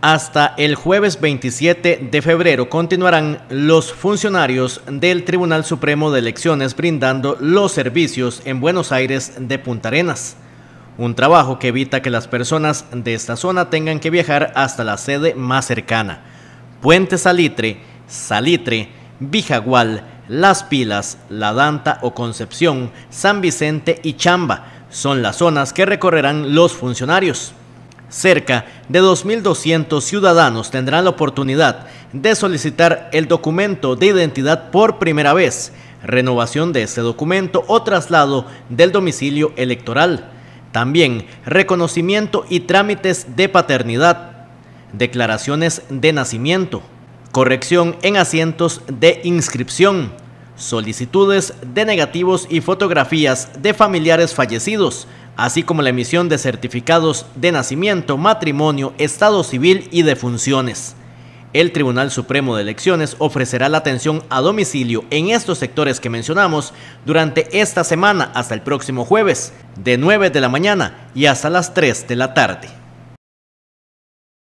Hasta el jueves 27 de febrero continuarán los funcionarios del Tribunal Supremo de Elecciones brindando los servicios en Buenos Aires de Punta Arenas, un trabajo que evita que las personas de esta zona tengan que viajar hasta la sede más cercana. Puente Salitre, Salitre, Vijagual, Las Pilas, La Danta o Concepción, San Vicente y Chamba son las zonas que recorrerán los funcionarios. Cerca de 2.200 ciudadanos tendrán la oportunidad de solicitar el documento de identidad por primera vez, renovación de este documento o traslado del domicilio electoral. También reconocimiento y trámites de paternidad, declaraciones de nacimiento, corrección en asientos de inscripción, solicitudes de negativos y fotografías de familiares fallecidos, así como la emisión de certificados de nacimiento, matrimonio, estado civil y de funciones. El Tribunal Supremo de Elecciones ofrecerá la atención a domicilio en estos sectores que mencionamos durante esta semana hasta el próximo jueves, de 9 de la mañana y hasta las 3 de la tarde.